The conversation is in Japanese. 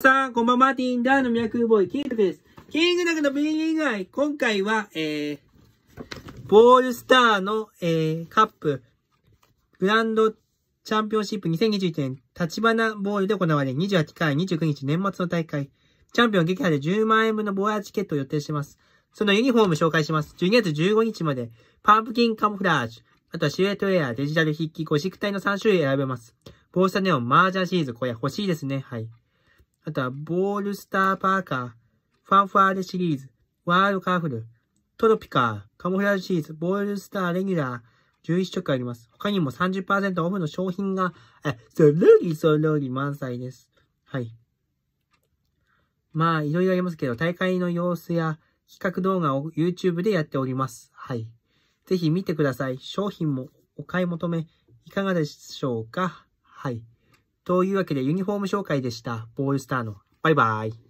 さあ、こんばんは、ティンダーのミラクルボーイ、キングです。キングダグのビーアイ、今回は、えー、ボールスターの、えー、カップ、グランドチャンピオンシップ2021年、立花ボールで行われ、28回29日年末の大会、チャンピオン撃破で10万円分のボーヤチケットを予定してます。そのユニフォーム紹介します。12月15日まで、パンプキンカモフラージュ、あとはシルエットウェア、デジタル筆記、ゴシック体の3種類選べます。ボールスターネオン、マージャンシリーズ、これ欲しいですね。はい。あとは、ボールスターパーカー、ファンファーレシリーズ、ワールドカーフル、トロピカー、カモフラージュシリーズ、ボールスターレギュラー、11色あります。他にも30%オフの商品が、え、そろりそろり満載です。はい。まあ、いろいろありますけど、大会の様子や企画動画を YouTube でやっております。はい。ぜひ見てください。商品もお買い求め、いかがでしょうかはい。というわけでユニフォーム紹介でした。ボーイスターの。バイバイ。